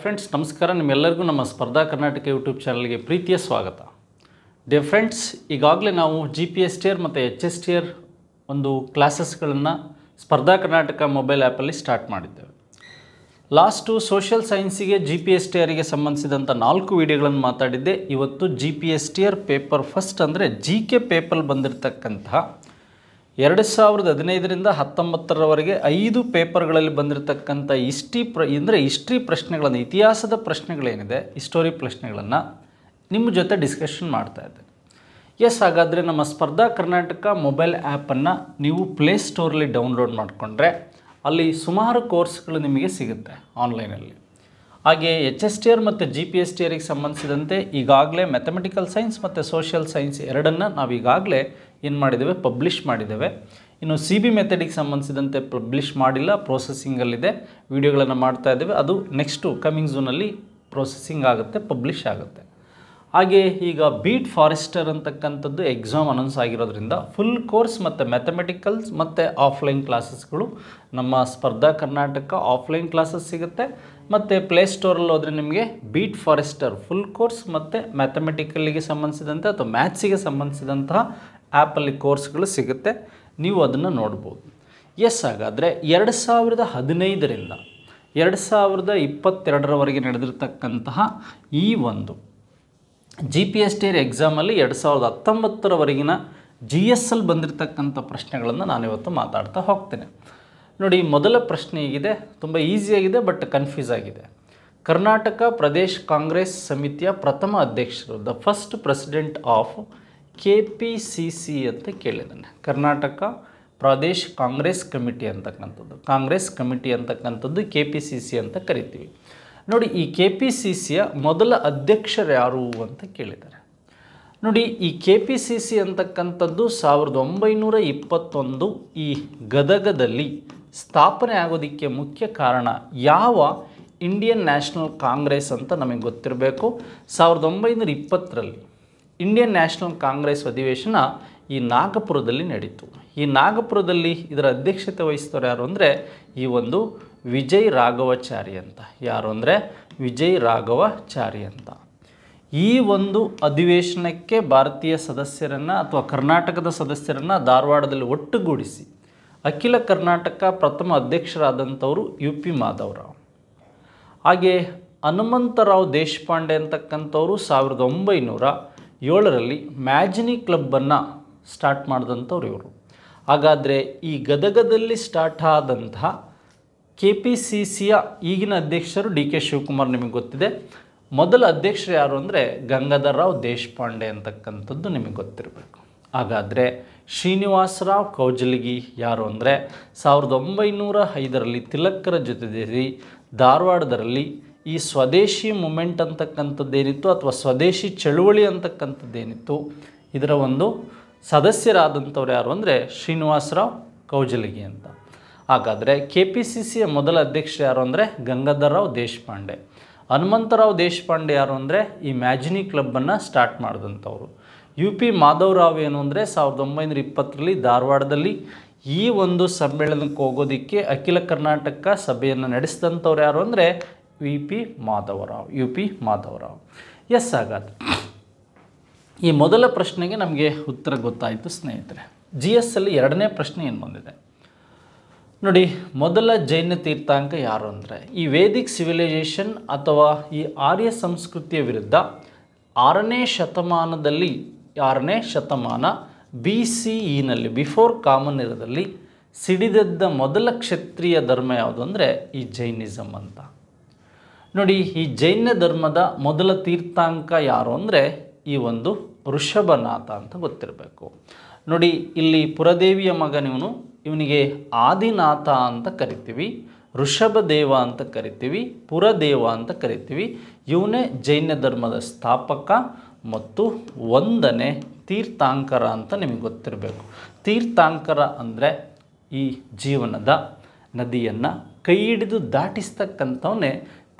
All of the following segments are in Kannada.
ಫ್ರೆಂಡ್ಸ್ ನಮಸ್ಕಾರ ನಿಮ್ಮೆಲ್ಲರಿಗೂ ನಮ್ಮ ಸ್ಪರ್ಧಾ ಕರ್ನಾಟಕ ಯೂಟ್ಯೂಬ್ ಚಾನಲ್ಗೆ ಪ್ರೀತಿಯ ಸ್ವಾಗತ ಡೇ ಫ್ರೆಂಡ್ಸ್ ಈಗಾಗಲೇ ನಾವು ಜಿ ಪಿ ಎಸ್ ಟಿಯರ್ ಮತ್ತು ಎಚ್ ಎಸ್ ಟಿಯರ್ ಒಂದು ಕ್ಲಾಸಸ್ಗಳನ್ನು ಸ್ಪರ್ಧಾ ಕರ್ನಾಟಕ ಮೊಬೈಲ್ ಆ್ಯಪಲ್ಲಿ ಸ್ಟಾರ್ಟ್ ಮಾಡಿದ್ದೇವೆ ಲಾಸ್ಟು ಸೋಷಿಯಲ್ ಸೈನ್ಸಿಗೆ ಜಿ ಪಿ ಎಸ್ ಟಿಯರಿಗೆ ಸಂಬಂಧಿಸಿದಂಥ ನಾಲ್ಕು ವಿಡಿಯೋಗಳನ್ನು ಮಾತಾಡಿದ್ದೆ ಇವತ್ತು G P S T R paper first ಅಂದರೆ ಜಿ ಕೆ ಪೇಪರ್ ಬಂದಿರತಕ್ಕಂತಹ ಎರಡು ಸಾವಿರದ ಹದಿನೈದರಿಂದ ಹತ್ತೊಂಬತ್ತರವರೆಗೆ ಐದು ಪೇಪರ್ಗಳಲ್ಲಿ ಬಂದಿರತಕ್ಕಂಥ ಹಿಸ್ಟ್ರಿ ಪ್ರ ಅಂದರೆ ಹಿಸ್ಟ್ರಿ ಪ್ರಶ್ನೆಗಳನ್ನು ಇತಿಹಾಸದ ಪ್ರಶ್ನೆಗಳೇನಿದೆ ಹಿಸ್ಟೋರಿ ಪ್ರಶ್ನೆಗಳನ್ನು ನಿಮ್ಮ ಜೊತೆ ಡಿಸ್ಕಷನ್ ಮಾಡ್ತಾ ಇದ್ದೆ ಎಸ್ ಹಾಗಾದರೆ ನಮ್ಮ ಸ್ಪರ್ಧಾ ಕರ್ನಾಟಕ ಮೊಬೈಲ್ ಆ್ಯಪನ್ನು ನೀವು ಪ್ಲೇಸ್ಟೋರಲ್ಲಿ ಡೌನ್ಲೋಡ್ ಮಾಡಿಕೊಂಡ್ರೆ ಅಲ್ಲಿ ಸುಮಾರು ಕೋರ್ಸ್ಗಳು ನಿಮಗೆ ಸಿಗುತ್ತೆ ಆನ್ಲೈನಲ್ಲಿ ಹಾಗೆ ಎಚ್ ಎಸ್ ಟಿ ಆರ್ ಮತ್ತು ಜಿ ಪಿ ಎಸ್ ಟಿ ಆರಿಗೆ ಸಂಬಂಧಿಸಿದಂತೆ ಈಗಾಗಲೇ ಮ್ಯಾಥಮೆಟಿಕಲ್ ಸೈನ್ಸ್ ಮತ್ತು ಸೋಷಿಯಲ್ ಸೈನ್ಸ್ ಎರಡನ್ನು ನಾವು ಈಗಾಗಲೇ ಏನು ಮಾಡಿದ್ದೇವೆ ಪಬ್ಲಿಷ್ ಮಾಡಿದ್ದೇವೆ ಇನ್ನು ಸಿ ಬಿ ಮೆಥಡಿಗೆ ಸಂಬಂಧಿಸಿದಂತೆ ಪಬ್ಲಿಷ್ ಮಾಡಿಲ್ಲ ಪ್ರೊಸೆಸಿಂಗಲ್ಲಿದೆ ವಿಡಿಯೋಗಳನ್ನು ಮಾಡ್ತಾ ಇದ್ದೇವೆ ಅದು ನೆಕ್ಸ್ಟು ಕಮಿಂಗ್ ಝೂನಲ್ಲಿ ಪ್ರೋಸೆಸಿಂಗ್ ಆಗುತ್ತೆ ಪಬ್ಲಿಷ್ ಆಗುತ್ತೆ ಹಾಗೆ ಈಗ ಬೀಟ್ ಫಾರೆಸ್ಟರ್ ಅಂತಕ್ಕಂಥದ್ದು ಎಕ್ಸಾಮ್ ಅನೌನ್ಸ್ ಆಗಿರೋದ್ರಿಂದ ಫುಲ್ ಕೋರ್ಸ್ ಮತ್ತು ಮ್ಯಾಥಮೆಟಿಕಲ್ಸ್ ಮತ್ತು ಆಫ್ಲೈನ್ ಕ್ಲಾಸಸ್ಗಳು ನಮ್ಮ ಸ್ಪರ್ಧಾ ಕರ್ನಾಟಕ ಆಫ್ಲೈನ್ ಕ್ಲಾಸಸ್ ಸಿಗುತ್ತೆ ಮತ್ತು ಪ್ಲೇಸ್ಟೋರಲ್ಲಿ ಹೋದರೆ ನಿಮಗೆ ಬೀಟ್ ಫಾರೆಸ್ಟರ್ ಫುಲ್ ಕೋರ್ಸ್ ಮತ್ತು ಮ್ಯಾಥಮೆಟಿಕಲ್ಲಿಗೆ ಸಂಬಂಧಿಸಿದಂತೆ ಅಥವಾ ಮ್ಯಾಥ್ಸಿಗೆ ಸಂಬಂಧಿಸಿದಂತಹ ಆ್ಯಪಲ್ಲಿ ಕೋರ್ಸ್ಗಳು ಸಿಗುತ್ತೆ ನೀವು ಅದನ್ನು ನೋಡ್ಬೋದು ಎಸ್ ಹಾಗಾದರೆ ಎರಡು ಸಾವಿರದ ಹದಿನೈದರಿಂದ ಎರಡು ಸಾವಿರದ ಇಪ್ಪತ್ತೆರಡರವರೆಗೆ ನಡೆದಿರ್ತಕ್ಕಂತಹ ಈ ಒಂದು ಜಿ ಪಿ ಎಸ್ ಟಿ ಎಕ್ಸಾಮಲ್ಲಿ ಎರಡು ಸಾವಿರದ ಹತ್ತೊಂಬತ್ತರವರೆಗಿನ ಜಿ ಎಸ್ ಎಲ್ ಬಂದಿರತಕ್ಕಂಥ ಪ್ರಶ್ನೆಗಳನ್ನು ನಾನಿವತ್ತು ಮಾತಾಡ್ತಾ ಹೋಗ್ತೇನೆ ನೋಡಿ ಮೊದಲ ಪ್ರಶ್ನೆ ಹೀಗಿದೆ ತುಂಬ ಈಸಿಯಾಗಿದೆ ಬಟ್ ಕನ್ಫ್ಯೂಸ್ ಆಗಿದೆ ಕರ್ನಾಟಕ ಪ್ರದೇಶ್ ಕಾಂಗ್ರೆಸ್ ಸಮಿತಿಯ ಪ್ರಥಮ ಅಧ್ಯಕ್ಷರು the first president of K P C C ಅಂತ ಕೇಳಿದ್ದಾನೆ ಕರ್ನಾಟಕ ಪ್ರದೇಶ್ ಕಾಂಗ್ರೆಸ್ ಕಮಿಟಿ ಅಂತಕ್ಕಂಥದ್ದು ಕಾಂಗ್ರೆಸ್ ಕಮಿಟಿ ಅಂತಕ್ಕಂಥದ್ದು ಕೆ ಪಿ ಸಿ ಸಿ ಅಂತ ಕರಿತೀವಿ ನೋಡಿ ಈ ಕೆ ಪಿ ಸಿ ಸಿಯ ಮೊದಲ ಅಧ್ಯಕ್ಷರು ಯಾರು ಅಂತ ಕೇಳಿದ್ದಾರೆ ನೋಡಿ ಈ ಕೆ ಪಿ ಸಿ ಸಿ ಅಂತಕ್ಕಂಥದ್ದು ಸಾವಿರದ ಒಂಬೈನೂರ ಇಪ್ಪತ್ತೊಂದು ಈ ಗದಗದಲ್ಲಿ ಸ್ಥಾಪನೆ ಆಗೋದಕ್ಕೆ ಮುಖ್ಯ ಕಾರಣ ಯಾವ ಇಂಡಿಯನ್ ನ್ಯಾಷನಲ್ ಕಾಂಗ್ರೆಸ್ ಅಂತ ನಮಗೆ ಗೊತ್ತಿರಬೇಕು ಸಾವಿರದ ಒಂಬೈನೂರ ಇಪ್ಪತ್ತರಲ್ಲಿ ಇಂಡಿಯನ್ ನ್ಯಾಷನಲ್ ಕಾಂಗ್ರೆಸ್ ಅಧಿವೇಶನ ಈ ನಾಗಪುರದಲ್ಲಿ ನಡೀತು ಈ ನಾಗಪುರದಲ್ಲಿ ಇದರ ಅಧ್ಯಕ್ಷತೆ ವಹಿಸಿದವರು ಯಾರು ಅಂದರೆ ಈ ಒಂದು ವಿಜಯ್ ರಾಘವಚಾರಿ ಅಂತ ಯಾರು ಅಂದರೆ ವಿಜಯ್ ರಾಘವಚಾರಿ ಅಂತ ಈ ಒಂದು ಅಧಿವೇಶನಕ್ಕೆ ಭಾರತೀಯ ಸದಸ್ಯರನ್ನು ಅಥವಾ ಕರ್ನಾಟಕದ ಸದಸ್ಯರನ್ನು ಧಾರವಾಡದಲ್ಲಿ ಒಟ್ಟುಗೂಡಿಸಿ ಅಖಿಲ ಕರ್ನಾಟಕ ಪ್ರಥಮ ಅಧ್ಯಕ್ಷರಾದಂಥವರು ಯು ಪಿ ಮಾಧವರಾವ್ ಹಾಗೆ ಹನುಮಂತರಾವ್ ದೇಶಪಾಂಡೆ ಅಂತಕ್ಕಂಥವರು ಸಾವಿರದ ಒಂಬೈನೂರ ಏಳರಲ್ಲಿ ಮ್ಯಾಜಿನಿ ಕ್ಲಬ್ಬನ್ನು ಸ್ಟಾರ್ಟ್ ಮಾಡಿದಂಥವ್ರು ಇವರು ಹಾಗಾದರೆ ಈ ಗದಗದಲ್ಲಿ ಸ್ಟಾರ್ಟ್ ಆದಂತಹ ಕೆ ಪಿ ಸಿ ಸಿಯ ಈಗಿನ ಅಧ್ಯಕ್ಷರು ಡಿ ಕೆ ಶಿವಕುಮಾರ್ ನಿಮಗೆ ಗೊತ್ತಿದೆ ಮೊದಲ ಅಧ್ಯಕ್ಷರು ಯಾರು ಅಂದರೆ ಗಂಗಾಧರ್ ರಾವ್ ದೇಶಪಾಂಡೆ ಅಂತಕ್ಕಂಥದ್ದು ನಿಮಗೆ ಗೊತ್ತಿರಬೇಕು ಹಾಗಾದರೆ ಶ್ರೀನಿವಾಸರಾವ್ ಕೌಜಲಿಗಿ ಯಾರು ಅಂದರೆ ಸಾವಿರದ ಒಂಬೈನೂರ ಐದರಲ್ಲಿ ತಿಲಕ್ಕರ ಜೊತೆ ಸೇರಿ ಧಾರವಾಡದಲ್ಲಿ ಈ ಸ್ವದೇಶಿ ಮೂಮೆಂಟ್ ಅಂತಕ್ಕಂಥದ್ದೇನಿತ್ತು ಅಥವಾ ಸ್ವದೇಶಿ ಚಳುವಳಿ ಅಂತಕ್ಕಂಥದ್ದೇನಿತ್ತು ಇದರ ಒಂದು ಸದಸ್ಯರಾದಂಥವ್ರು ಯಾರು ಅಂದರೆ ಶ್ರೀನಿವಾಸರಾವ್ ಕೌಜಲಗಿ ಅಂತ ಹಾಗಾದರೆ ಕೆ ಪಿ ಸಿ ಸಿಯ ಮೊದಲ ಅಧ್ಯಕ್ಷ ಯಾರು ಅಂದರೆ ಗಂಗಾಧರರಾವ್ ದೇಶಪಾಂಡೆ ಹನುಮಂತರಾವ್ ದೇಶಪಾಂಡೆ ಯಾರು ಅಂದರೆ ಈ ಮ್ಯಾಜಿನಿ ಕ್ಲಬ್ಬನ್ನು ಸ್ಟಾರ್ಟ್ ಮಾಡಿದಂಥವ್ರು ಯು ಪಿ ಮಾಧವರಾವ್ ಏನು ಅಂದರೆ ಸಾವಿರದ ಒಂಬೈನೂರ ಇಪ್ಪತ್ತರಲ್ಲಿ ಧಾರವಾಡದಲ್ಲಿ ಈ ಒಂದು ಸಮ್ಮೇಳನಕ್ಕೆ ಹೋಗೋದಕ್ಕೆ ಅಖಿಲ ಕರ್ನಾಟಕ ಸಭೆಯನ್ನು ನಡೆಸಿದಂಥವ್ರು ಯಾರು ಅಂದರೆ V P Madhavrao U P Madhavrao yes ಹಾಗಾದ್ರೆ ಈ ಮೊದಲ ಪ್ರಶ್ನೆಗೆ ನಮಗೆ ಉತ್ತರ ಗೊತ್ತಾಯಿತು ಸ್ನೇಹಿತರೆ ಜಿ ಎಸ್ ಅಲ್ಲಿ ಎರಡನೇ ಪ್ರಶ್ನೆ ಏನು ಬಂದಿದೆ ನೋಡಿ ಮೊದಲ ಜೈನ ತೀರ್ಥಾಂಕ ಯಾರು ಅಂದರೆ ಈ ವೇದಿಕ್ ಸಿವಿಲೈಸೇಷನ್ ಅಥವಾ ಈ ಆರ್ಯ ಸಂಸ್ಕೃತಿಯ ವಿರುದ್ಧ ಆರನೇ ಶತಮಾನದಲ್ಲಿ ಆರನೇ ಶತಮಾನ ಬಿ ಸಿ ಇನಲ್ಲಿ ಬಿಫೋರ್ ಕಾಮನ್ ಇರದಲ್ಲಿ ಸಿಡಿದೆದ್ದ ಮೊದಲ ಕ್ಷತ್ರಿಯ ಧರ್ಮ ಯಾವುದು ಅಂದರೆ ಈ ಜೈನಿಸಮ್ ಅಂತ ನೋಡಿ ಈ ಜೈನ ಧರ್ಮದ ಮೊದಲ ತೀರ್ಥಾಂಕ ಯಾರು ಅಂದರೆ ಈ ಒಂದು ಋಷಭನಾಥ ಅಂತ ಗೊತ್ತಿರಬೇಕು ನೋಡಿ ಇಲ್ಲಿ ಪುರದೇವಿಯ ಮಗನಿವನು ಇವನಿಗೆ ಆದಿನಾಥ ಅಂತ ಕರಿತೀವಿ ಋಷಭದೇವ ಅಂತ ಕರಿತೀವಿ ಪುರದೇವ ಅಂತ ಕರಿತೀವಿ ಇವನೇ ಜೈನ ಧರ್ಮದ ಸ್ಥಾಪಕ ಮತ್ತು ಒಂದನೇ ತೀರ್ಥಾಂಕರ ಅಂತ ನಿಮಗೆ ಗೊತ್ತಿರಬೇಕು ತೀರ್ಥಾಂಕರ ಅಂದರೆ ಈ ಜೀವನದ ನದಿಯನ್ನು ಕೈ ಹಿಡಿದು ದಾಟಿಸ್ತಕ್ಕಂಥವನ್ನೇ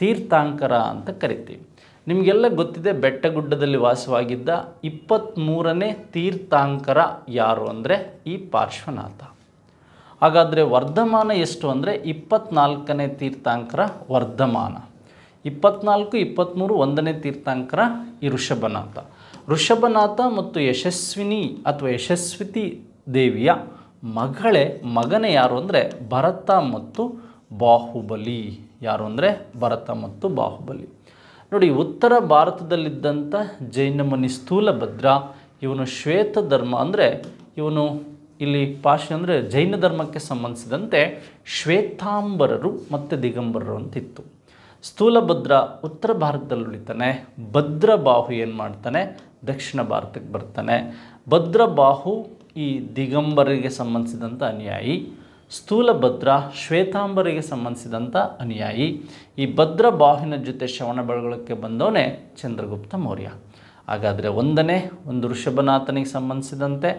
ತೀರ್ಥಾಂಕರ ಅಂತ ಕರಿತೀವಿ ನಿಮಗೆಲ್ಲ ಗೊತ್ತಿದೆ ಬೆಟ್ಟಗುಡ್ಡದಲ್ಲಿ ವಾಸವಾಗಿದ್ದ ಇಪ್ಪತ್ತ್ಮೂರನೇ ತೀರ್ಥಾಂಕರ ಯಾರು ಅಂದರೆ ಈ ಪಾರ್ಶ್ವನಾಥ ಹಾಗಾದರೆ ವರ್ಧಮಾನ ಎಷ್ಟು ಅಂದರೆ ಇಪ್ಪತ್ತ್ನಾಲ್ಕನೇ ತೀರ್ಥಾಂಕರ ವರ್ಧಮಾನ ಇಪ್ಪತ್ನಾಲ್ಕು ಇಪ್ಪತ್ತ್ಮೂರು ಒಂದನೇ ತೀರ್ಥಾಂಕರ ಈ ಋಷಭನಾಥ ಋಷಭನಾಥ ಮತ್ತು ಯಶಸ್ವಿನಿ ಅಥವಾ ಯಶಸ್ವಿತಿ ದೇವಿಯ ಮಗಳೇ ಮಗನೇ ಯಾರು ಅಂದರೆ ಭರತ ಮತ್ತು ಬಾಹುಬಲಿ ಯಾರು ಅಂದರೆ ಭರತ ಮತ್ತು ಬಾಹುಬಲಿ ನೋಡಿ ಉತ್ತರ ಭಾರತದಲ್ಲಿದ್ದಂಥ ಜೈನ ಮುನಿ ಸ್ಥೂಲಭದ್ರ ಇವನು ಶ್ವೇತ ಧರ್ಮ ಅಂದರೆ ಇವನು ಇಲ್ಲಿ ಪಾಶ ಅಂದರೆ ಜೈನ ಧರ್ಮಕ್ಕೆ ಸಂಬಂಧಿಸಿದಂತೆ ಶ್ವೇತಾಂಬರರು ಮತ್ತು ದಿಗಂಬರರು ಅಂತಿತ್ತು ಸ್ಥೂಲಭದ್ರ ಉತ್ತರ ಭಾರತದಲ್ಲಿ ಉಳಿತಾನೆ ಭದ್ರಬಾಹು ಏನು ಮಾಡ್ತಾನೆ ದಕ್ಷಿಣ ಭಾರತಕ್ಕೆ ಬರ್ತಾನೆ ಭದ್ರಬಾಹು ಈ ದಿಗಂಬರಿಗೆ ಸಂಬಂಧಿಸಿದಂಥ ಅನುಯಾಯಿ ಸ್ಥೂಲಭದ್ರ ಶ್ವೇತಾಂಬರಿಗೆ ಸಂಬಂಧಿಸಿದಂಥ ಅನುಯಾಯಿ ಈ ಭದ್ರ ಬಾಹಿನ ಜೊತೆ ಶ್ರವಣ ಬೆಳಗೊಳಕ್ಕೆ ಬಂದವನೇ ಚಂದ್ರಗುಪ್ತ ಮೌರ್ಯ ಹಾಗಾದರೆ ಒಂದನೇ ಒಂದು ಋಷಭನಾಥನಿಗೆ ಸಂಬಂಧಿಸಿದಂತೆ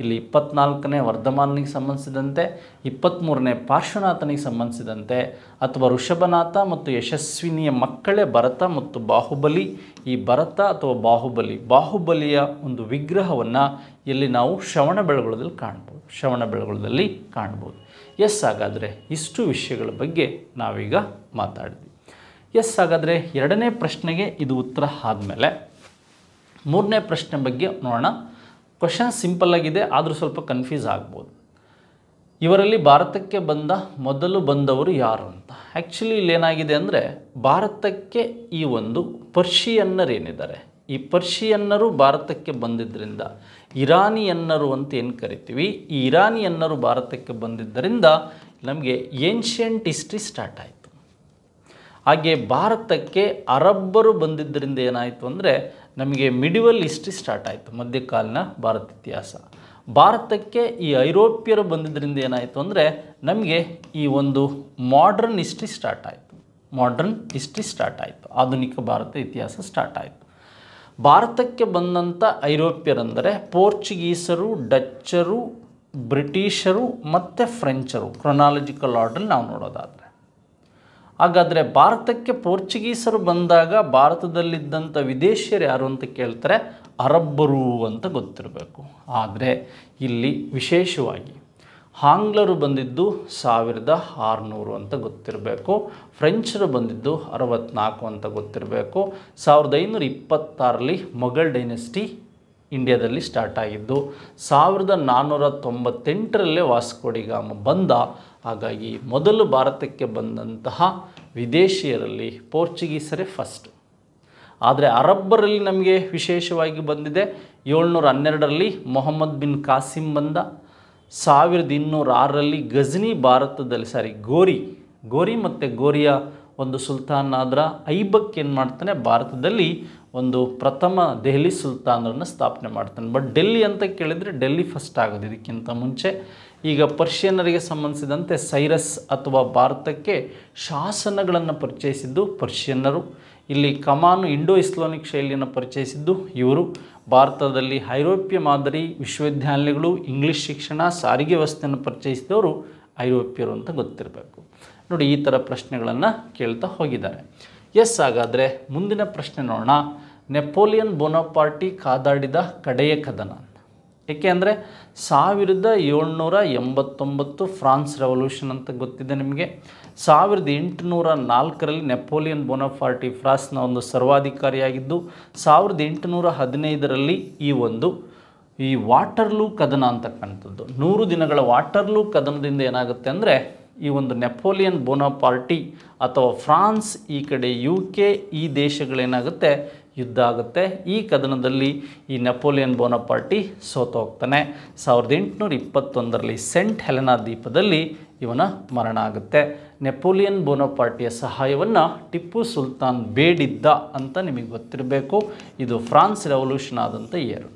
ಇಲ್ಲಿ ಇಪ್ಪತ್ನಾಲ್ಕನೇ ವರ್ಧಮಾನನಿಗೆ ಸಂಬಂಧಿಸಿದಂತೆ ಇಪ್ಪತ್ತ್ಮೂರನೇ ಪಾರ್ಶ್ವನಾಥನಿಗೆ ಸಂಬಂಧಿಸಿದಂತೆ ಅಥವಾ ಋಷಭನಾಥ ಮತ್ತು ಯಶಸ್ವಿನಿಯ ಮಕ್ಕಳೇ ಭರತ ಮತ್ತು ಬಾಹುಬಲಿ ಈ ಭರತ ಅಥವಾ ಬಾಹುಬಲಿ ಬಾಹುಬಲಿಯ ಒಂದು ವಿಗ್ರಹವನ್ನು ಇಲ್ಲಿ ನಾವು ಶ್ರವಣ ಬೆಳಗೊಳದಲ್ಲಿ ಕಾಣ್ಬೋದು ಶ್ರವಣ ಬೆಳಗುಳದಲ್ಲಿ ಕಾಣ್ಬೋದು ಎಸ್ ಹಾಗಾದರೆ ಇಷ್ಟು ವಿಷಯಗಳ ಬಗ್ಗೆ ನಾವೀಗ ಮಾತಾಡಿದ್ವಿ ಎಸ್ ಹಾಗಾದರೆ ಎರಡನೇ ಪ್ರಶ್ನೆಗೆ ಇದು ಉತ್ತರ ಆದಮೇಲೆ ಮೂರನೇ ಪ್ರಶ್ನೆ ಬಗ್ಗೆ ನೋಡೋಣ ಕ್ವಶನ್ ಸಿಂಪಲ್ ಆಗಿದೆ ಆದರೂ ಸ್ವಲ್ಪ ಕನ್ಫ್ಯೂಸ್ ಆಗ್ಬೋದು ಇವರಲ್ಲಿ ಭಾರತಕ್ಕೆ ಬಂದ ಮೊದಲು ಬಂದವರು ಯಾರು ಅಂತ ಆ್ಯಕ್ಚುಲಿ ಏನಾಗಿದೆ ಅಂದರೆ ಭಾರತಕ್ಕೆ ಈ ಒಂದು ಪರ್ಷಿಯನ್ನರೇನಿದ್ದಾರೆ ಈ ಪರ್ಷಿಯನ್ನರು ಭಾರತಕ್ಕೆ ಬಂದಿದ್ದರಿಂದ ಇರಾನಿಯನ್ನರು ಅಂತ ಏನು ಕರಿತೀವಿ ಈ ಇರಾನಿಯನ್ನರು ಭಾರತಕ್ಕೆ ಬಂದಿದ್ದರಿಂದ ನಮಗೆ ಏನ್ಷಿಯಂಟ್ ಹಿಸ್ಟ್ರಿ ಸ್ಟಾರ್ಟ್ ಆಯಿತು ಹಾಗೆ ಭಾರತಕ್ಕೆ ಅರಬ್ಬರು ಬಂದಿದ್ದರಿಂದ ಏನಾಯಿತು ಅಂದರೆ ನಮಗೆ ಮಿಡಿವಲ್ ಹಿಸ್ಟ್ರಿ ಸ್ಟಾರ್ಟ್ ಆಯಿತು ಮಧ್ಯಕಾಲೀನ ಭಾರತ ಇತಿಹಾಸ ಭಾರತಕ್ಕೆ ಈ ಐರೋಪ್ಯರು ಬಂದಿದ್ದರಿಂದ ಏನಾಯಿತು ಅಂದರೆ ನಮಗೆ ಈ ಒಂದು ಮಾಡ್ರನ್ ಹಿಸ್ಟ್ರಿ ಸ್ಟಾರ್ಟ್ ಆಯಿತು ಮಾಡ್ರನ್ ಹಿಸ್ಟ್ರಿ ಸ್ಟಾರ್ಟ್ ಆಯಿತು ಆಧುನಿಕ ಭಾರತ ಇತಿಹಾಸ ಸ್ಟಾರ್ಟ್ ಆಯಿತು ಭಾರತಕ್ಕೆ ಬಂದಂಥ ಐರೋಪ್ಯರೆಂದರೆ ಪೋರ್ಚುಗೀಸರು ಡಚ್ಚರು ಬ್ರಿಟಿಷರು ಮತ್ತು ಫ್ರೆಂಚರು ಕ್ರೊನಾಲಜಿಕಲ್ ಆರ್ಡ್ರಲ್ಲಿ ನಾವು ನೋಡೋದಾದರೆ ಹಾಗಾದರೆ ಭಾರತಕ್ಕೆ ಪೋರ್ಚುಗೀಸರು ಬಂದಾಗ ಭಾರತದಲ್ಲಿದ್ದಂಥ ವಿದೇಶಿಯರು ಯಾರು ಅಂತ ಕೇಳ್ತಾರೆ ಅರಬ್ಬರು ಅಂತ ಗೊತ್ತಿರಬೇಕು ಆದರೆ ಇಲ್ಲಿ ವಿಶೇಷವಾಗಿ ಆಂಗ್ಲರು ಬಂದಿದ್ದು ಸಾವಿರದ ಆರುನೂರು ಅಂತ ಗೊತ್ತಿರಬೇಕು ಫ್ರೆಂಚರು ಬಂದಿದ್ದು ಅರವತ್ತ್ನಾಲ್ಕು ಅಂತ ಗೊತ್ತಿರಬೇಕು ಸಾವಿರದ ಐನೂರ ಇಪ್ಪತ್ತಾರಲ್ಲಿ ಮೊಘಲ್ ಡೈನೆಸ್ಟಿ ಇಂಡಿಯಾದಲ್ಲಿ ಸ್ಟಾರ್ಟ್ ಆಗಿದ್ದು ಸಾವಿರದ ನಾನ್ನೂರ ತೊಂಬತ್ತೆಂಟರಲ್ಲೇ ವಾಸ್ಕೋಡಿಗಾಮ ಬಂದ ಹಾಗಾಗಿ ಮೊದಲು ಭಾರತಕ್ಕೆ ಬಂದಂತಹ ವಿದೇಶಿಯರಲ್ಲಿ ಪೋರ್ಚುಗೀಸರೇ ಫಸ್ಟ್ ಆದರೆ ಅರಬ್ಬರಲ್ಲಿ ನಮಗೆ ವಿಶೇಷವಾಗಿ ಬಂದಿದೆ ಏಳ್ನೂರ ಹನ್ನೆರಡರಲ್ಲಿ ಮೊಹಮ್ಮದ್ ಬಿನ್ ಕಾಸಿಂ ಬಂದ ಸಾವಿರದ ಇನ್ನೂರ ಆರರಲ್ಲಿ ಗಜ್ನಿ ಭಾರತದಲ್ಲಿ ಸಾರಿ ಗೋರಿ ಗೋರಿ ಮತ್ತು ಗೋರಿಯ ಒಂದು ಸುಲ್ತಾನ್ ಆದ್ರ ಐಬಕ್ ಏನು ಮಾಡ್ತಾನೆ ಭಾರತದಲ್ಲಿ ಒಂದು ಪ್ರಥಮ ದೆಹಲಿ ಸುಲ್ತಾನರನ್ನು ಸ್ಥಾಪನೆ ಮಾಡ್ತಾನೆ ಬಟ್ ಡೆಲ್ಲಿ ಅಂತ ಕೇಳಿದರೆ ಡೆಲ್ಲಿ ಫಸ್ಟ್ ಆಗೋದು ಇದಕ್ಕಿಂತ ಮುಂಚೆ ಈಗ ಪರ್ಷಿಯನ್ನರಿಗೆ ಸಂಬಂಧಿಸಿದಂತೆ ಸೈರಸ್ ಅಥವಾ ಭಾರತಕ್ಕೆ ಶಾಸನಗಳನ್ನು ಪರಿಚಯಿಸಿದ್ದು ಪರ್ಷಿಯನ್ನರು ಇಲ್ಲಿ ಕಮಾನು ಇಂಡೋ ಇಸ್ಲಾಮಿಕ್ ಶೈಲಿಯನ್ನು ಪರಿಚಯಿಸಿದ್ದು ಇವರು ಭಾರತದಲ್ಲಿ ಐರೋಪ್ಯ ಮಾದರಿ ವಿಶ್ವವಿದ್ಯಾಲಯಗಳು ಇಂಗ್ಲೀಷ್ ಶಿಕ್ಷಣ ಸಾರಿಗೆ ವ್ಯವಸ್ಥೆಯನ್ನು ಪರಿಚಯಿಸಿದವರು ಐರೋಪ್ಯರು ಅಂತ ಗೊತ್ತಿರಬೇಕು ನೋಡಿ ಈ ಥರ ಪ್ರಶ್ನೆಗಳನ್ನು ಕೇಳ್ತಾ ಹೋಗಿದ್ದಾರೆ ಎಸ್ ಹಾಗಾದರೆ ಮುಂದಿನ ಪ್ರಶ್ನೆ ನೋಡೋಣ ನೆಪೋಲಿಯನ್ ಬೋನೋಪಾರ್ಟಿ ಕಾದಾಡಿದ ಕಡೆಯ ಕದನ ಏಕೆ ಅಂದರೆ ಸಾವಿರದ ಏಳ್ನೂರ ಎಂಬತ್ತೊಂಬತ್ತು ಫ್ರಾನ್ಸ್ ರೆವಲ್ಯೂಷನ್ ಅಂತ ಗೊತ್ತಿದೆ ನಿಮಗೆ ಸಾವಿರದ ಎಂಟುನೂರ ನಾಲ್ಕರಲ್ಲಿ ನೆಪೋಲಿಯನ್ ಬೊನಫಾರ್ಟಿ ಫ್ರಾನ್ಸ್ನ ಒಂದು ಸರ್ವಾಧಿಕಾರಿಯಾಗಿದ್ದು ಸಾವಿರದ ಎಂಟುನೂರ ಹದಿನೈದರಲ್ಲಿ ಈ ಒಂದು ಈ ವಾಟರ್ಲೂ ಕದನ ಅಂತಕ್ಕಂಥದ್ದು ನೂರು ದಿನಗಳ ವಾಟರ್ಲೂ ಕದನದಿಂದ ಏನಾಗುತ್ತೆ ಅಂದರೆ ಈ ಒಂದು ನೆಪೋಲಿಯನ್ ಬೋನಪಾರ್ಟಿ ಅಥವಾ ಫ್ರಾನ್ಸ್ ಈ ಕಡೆ ಯು ಕೆ ಈ ದೇಶಗಳೇನಾಗುತ್ತೆ ಯುದ್ಧ ಆಗುತ್ತೆ ಈ ಕದನದಲ್ಲಿ ಈ ನೆಪೋಲಿಯನ್ ಬೋನಪಾರ್ಟಿ ಸೋತೋಗ್ತಾನೆ ಸಾವಿರದ ಎಂಟುನೂರ ಇಪ್ಪತ್ತೊಂದರಲ್ಲಿ ಸೆಂಟ್ ಹೆಲೆನಾ ದ್ವೀಪದಲ್ಲಿ ಇವನ ಮರಣ ಆಗುತ್ತೆ ನೆಪೋಲಿಯನ್ ಬೋನೋಪಾರ್ಟಿಯ ಸಹಾಯವನ್ನು ಟಿಪ್ಪು ಸುಲ್ತಾನ್ ಬೇಡಿದ್ದ ಅಂತ ನಿಮಗೆ ಗೊತ್ತಿರಬೇಕು ಇದು ಫ್ರಾನ್ಸ್ ರೆವಲ್ಯೂಷನ್ ಆದಂಥ ಇಯರ್